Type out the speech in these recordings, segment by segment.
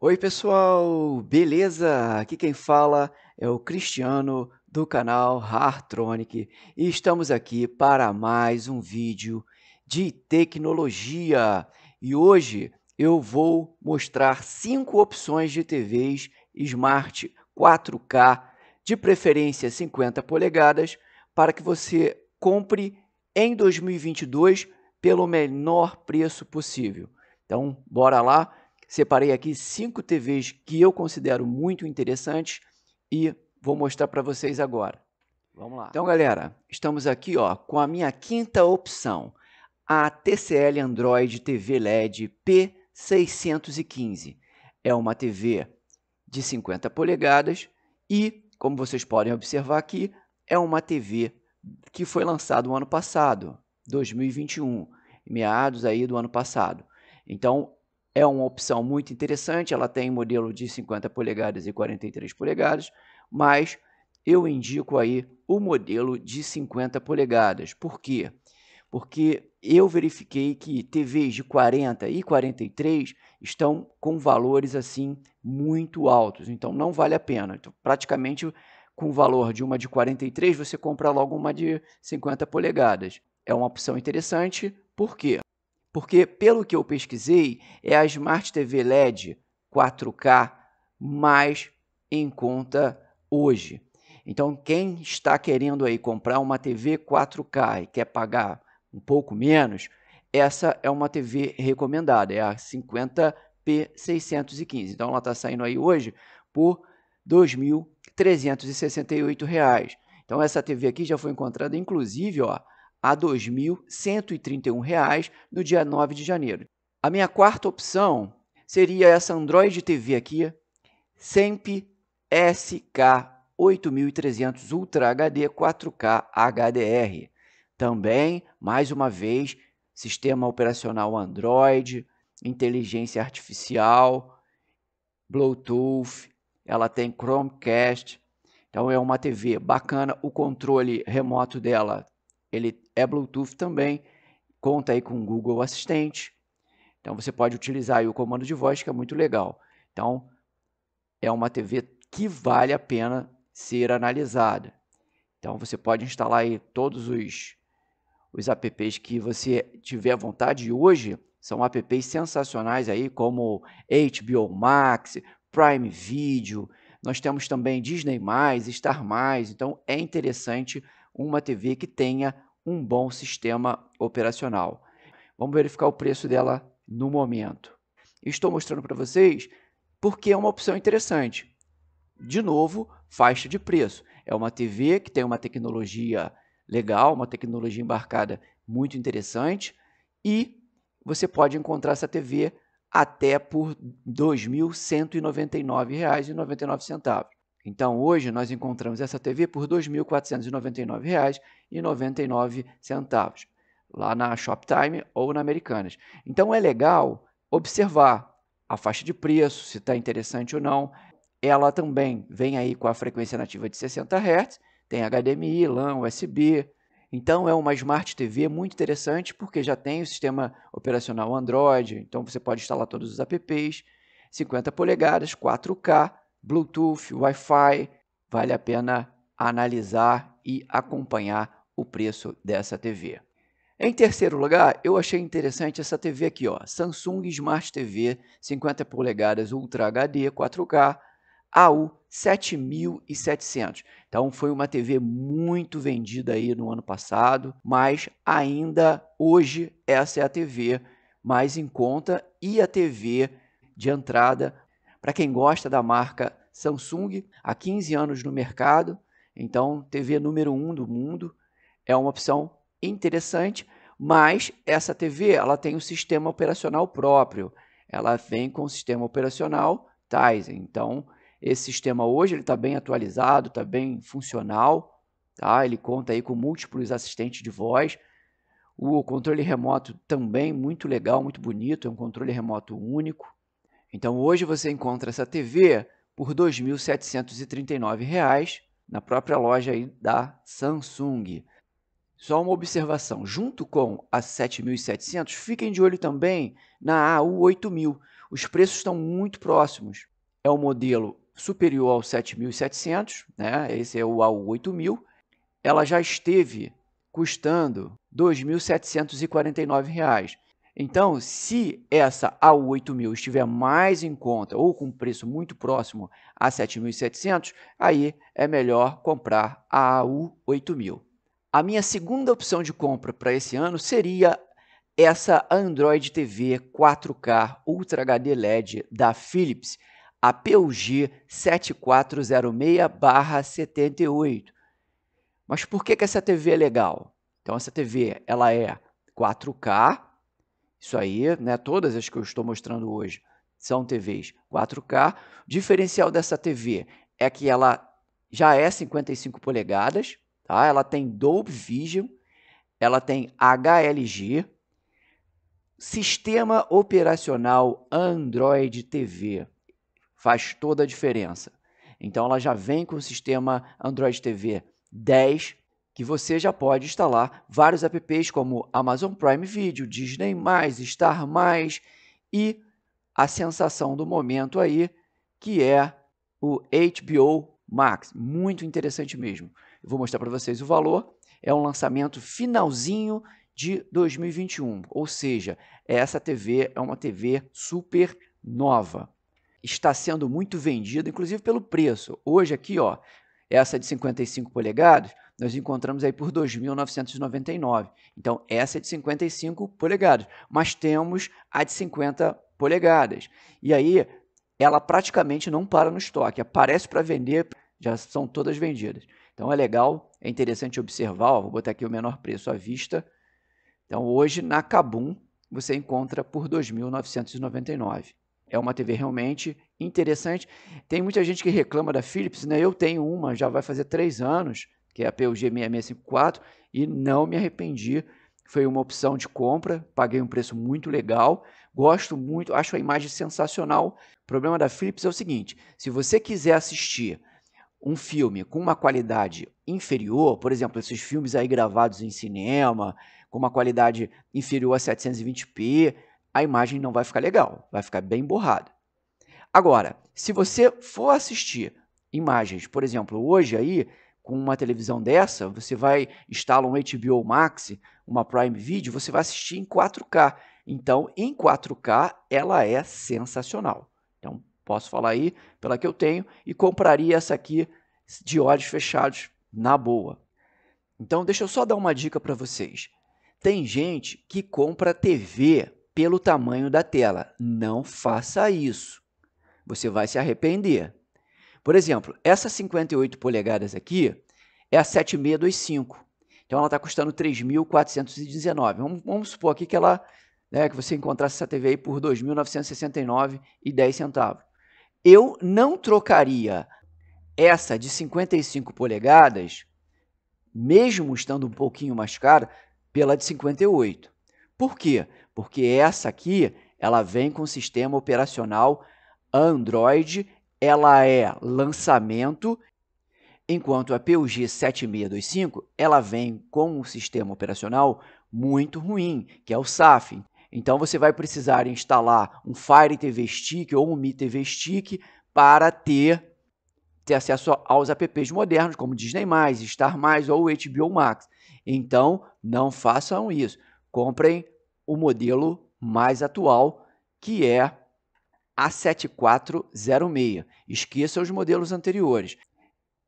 Oi, pessoal, beleza? Aqui quem fala é o Cristiano do canal Hartronic e estamos aqui para mais um vídeo de tecnologia. E hoje eu vou mostrar cinco opções de TVs Smart 4K de preferência 50 polegadas, para que você compre em 2022 pelo menor preço possível. Então, bora lá. Separei aqui cinco TVs que eu considero muito interessantes e vou mostrar para vocês agora. Vamos lá. Então, galera, estamos aqui ó, com a minha quinta opção, a TCL Android TV LED P615. É uma TV de 50 polegadas e como vocês podem observar aqui, é uma TV que foi lançada no ano passado, 2021, meados aí do ano passado. Então, é uma opção muito interessante, ela tem modelo de 50 polegadas e 43 polegadas, mas eu indico aí o modelo de 50 polegadas. Por quê? Porque eu verifiquei que TVs de 40 e 43 estão com valores assim muito altos, então não vale a pena. Então, praticamente com o valor de uma de 43, você compra logo uma de 50 polegadas. É uma opção interessante, por quê? Porque pelo que eu pesquisei, é a Smart TV LED 4K mais em conta hoje. Então, quem está querendo aí comprar uma TV 4K e quer pagar um pouco menos, essa é uma TV recomendada, é a 50p615. Então ela está saindo aí hoje por R$ 2.368. Então essa TV aqui já foi encontrada, inclusive, ó, a R$ 2.131 no dia 9 de janeiro. A minha quarta opção seria essa Android TV aqui, SEMP SK 8300 Ultra HD 4K HDR. Também, mais uma vez, sistema operacional Android, inteligência artificial, Bluetooth, ela tem Chromecast. Então é uma TV bacana, o controle remoto dela, ele é Bluetooth também, conta aí com Google Assistente. Então você pode utilizar o comando de voz que é muito legal. Então é uma TV que vale a pena ser analisada. Então você pode instalar aí todos os os apps que você tiver vontade. hoje são apps sensacionais aí, como HBO Max, Prime Video, nós temos também Disney+, Star+, então é interessante uma TV que tenha um bom sistema operacional. Vamos verificar o preço dela no momento. Estou mostrando para vocês porque é uma opção interessante. De novo, faixa de preço. É uma TV que tem uma tecnologia legal, uma tecnologia embarcada muito interessante. E você pode encontrar essa TV até por R$ 2.199,99. Então, hoje nós encontramos essa TV por R$ 2.499,99 lá na Shoptime ou na Americanas. Então, é legal observar a faixa de preço, se está interessante ou não. Ela também vem aí com a frequência nativa de 60 Hz tem HDMI, LAN, USB. Então é uma Smart TV muito interessante porque já tem o sistema operacional Android, então você pode instalar todos os apps, 50 polegadas, 4K, Bluetooth, Wi-Fi. Vale a pena analisar e acompanhar o preço dessa TV. Em terceiro lugar, eu achei interessante essa TV aqui, ó, Samsung Smart TV 50 polegadas Ultra HD 4K, AU 7700. Então foi uma TV muito vendida aí no ano passado, mas ainda hoje essa é a TV mais em conta e a TV de entrada para quem gosta da marca Samsung, há 15 anos no mercado, então TV número 1 um do mundo, é uma opção interessante, mas essa TV ela tem um sistema operacional próprio. Ela vem com o sistema operacional Tizen. Então, esse sistema hoje ele está bem atualizado, está bem funcional, tá? Ele conta aí com múltiplos assistentes de voz. O controle remoto também muito legal, muito bonito, é um controle remoto único. Então hoje você encontra essa TV por R$ 2.739 na própria loja aí da Samsung. Só uma observação, junto com a 7.700, fiquem de olho também na AU8000. Os preços estão muito próximos. É o modelo superior ao 7.700, né? esse é o AU 8000, ela já esteve custando R$ 2.749. Então, se essa AU 8000 estiver mais em conta ou com preço muito próximo a 7.700, aí é melhor comprar a AU 8000. A minha segunda opção de compra para esse ano seria essa Android TV 4K Ultra HD LED da Philips a PUG 7406-78. Mas por que, que essa TV é legal? Então, essa TV ela é 4K, isso aí, né, todas as que eu estou mostrando hoje são TVs 4K. O diferencial dessa TV é que ela já é 55 polegadas, tá? ela tem Dolby Vision, ela tem HLG, sistema operacional Android TV faz toda a diferença. Então ela já vem com o sistema Android TV 10, que você já pode instalar vários apps como Amazon Prime Video, Disney+, Star+, e a sensação do momento aí, que é o HBO Max. Muito interessante mesmo. Eu vou mostrar para vocês o valor. É um lançamento finalzinho de 2021, ou seja, essa TV é uma TV super nova está sendo muito vendida, inclusive pelo preço. Hoje aqui, ó, essa de 55 polegadas, nós encontramos aí por 2.999. Então, essa é de 55 polegadas, mas temos a de 50 polegadas. E aí, ela praticamente não para no estoque, aparece para vender, já são todas vendidas. Então, é legal, é interessante observar, ó, vou botar aqui o menor preço à vista. Então, hoje, na Cabum, você encontra por 2.999 é uma TV realmente interessante. Tem muita gente que reclama da Philips, né? Eu tenho uma, já vai fazer três anos, que é a PUG 6654, e não me arrependi. Foi uma opção de compra, paguei um preço muito legal, gosto muito, acho a imagem sensacional. O problema da Philips é o seguinte: se você quiser assistir um filme com uma qualidade inferior, por exemplo, esses filmes aí gravados em cinema, com uma qualidade inferior a 720p, a imagem não vai ficar legal, vai ficar bem borrada. Agora, se você for assistir imagens, por exemplo, hoje aí, com uma televisão dessa, você vai instalar um HBO Max, uma Prime Video, você vai assistir em 4K. Então, em 4K, ela é sensacional. Então, posso falar aí pela que eu tenho e compraria essa aqui de olhos fechados na boa. Então, deixa eu só dar uma dica para vocês. Tem gente que compra TV pelo tamanho da tela. Não faça isso. Você vai se arrepender. Por exemplo, essa 58 polegadas aqui é a 7625. Então ela está custando 3.419. Vamos, vamos supor aqui que ela né, que você encontrasse essa TV aí por 2.969,10 centavos. Eu não trocaria essa de 55 polegadas, mesmo estando um pouquinho mais cara, pela de 58. Por quê? porque essa aqui ela vem com sistema operacional Android, ela é lançamento, enquanto a PUG 7625 ela vem com um sistema operacional muito ruim, que é o SAF. Então você vai precisar instalar um Fire TV Stick ou um Mi TV Stick para ter, ter acesso aos apps modernos, como Disney+, Star+, ou HBO Max. Então, não façam isso. Comprem o modelo mais atual, que é a 7406. Esqueça os modelos anteriores.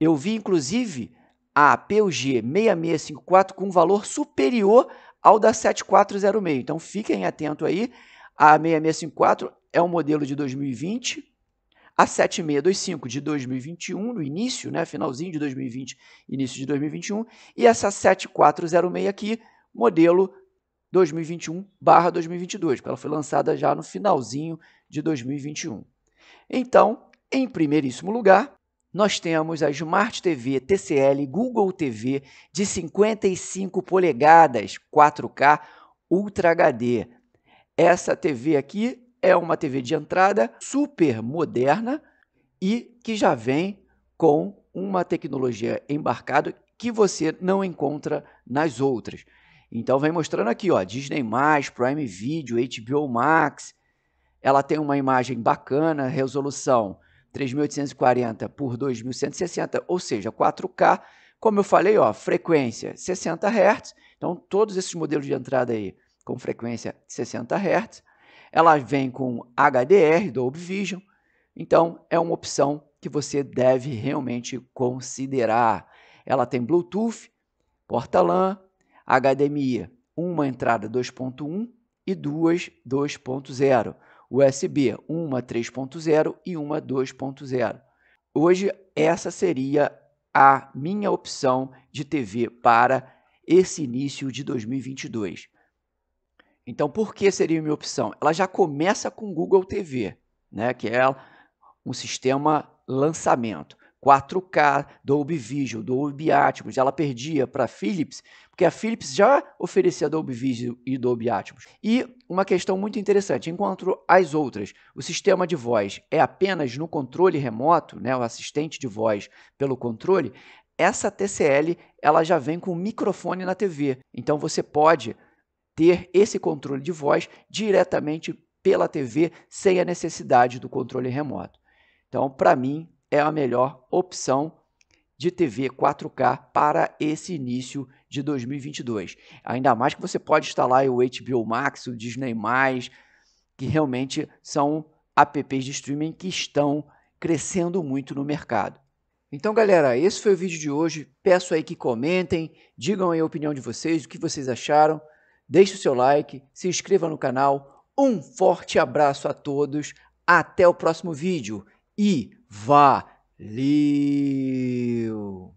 Eu vi, inclusive, a PUG 6654 com valor superior ao da 7406. Então, fiquem atentos aí. A 6654 é um modelo de 2020. A 7625 de 2021, no início, né, finalzinho de 2020, início de 2021. E essa 7406 aqui, modelo 2021/2022, porque ela foi lançada já no finalzinho de 2021. Então, em primeiríssimo lugar, nós temos a Smart TV TCL Google TV de 55 polegadas 4K Ultra HD. Essa TV aqui é uma TV de entrada super moderna e que já vem com uma tecnologia embarcada que você não encontra nas outras. Então vem mostrando aqui, ó, Disney+, Prime Video, HBO Max. Ela tem uma imagem bacana, resolução 3840 por 2160, ou seja, 4K. Como eu falei, ó, frequência 60 Hz. Então todos esses modelos de entrada aí com frequência 60 Hz. Ela vem com HDR Dolby Vision. Então é uma opção que você deve realmente considerar. Ela tem Bluetooth, porta-LAN, HDMI, uma entrada 2.1 e duas 2.0. USB, uma 3.0 e uma 2.0. Hoje, essa seria a minha opção de TV para esse início de 2022. Então, por que seria minha opção? Ela já começa com Google TV, né, que é um sistema lançamento. 4K, Dolby Vision, Dolby Atmos. Ela perdia para a Philips, porque a Philips já oferecia Dolby Vision e Dolby Atmos. E uma questão muito interessante, enquanto as outras, o sistema de voz é apenas no controle remoto, né, o assistente de voz pelo controle, essa TCL ela já vem com microfone na TV. Então você pode ter esse controle de voz diretamente pela TV sem a necessidade do controle remoto. Então, para mim, é a melhor opção de TV 4K para esse início de 2022. Ainda mais que você pode instalar o HBO Max, o Disney+, que realmente são apps de streaming que estão crescendo muito no mercado. Então, galera, esse foi o vídeo de hoje. Peço aí que comentem, digam aí a opinião de vocês, o que vocês acharam. Deixe o seu like, se inscreva no canal. Um forte abraço a todos. Até o próximo vídeo e Valeu!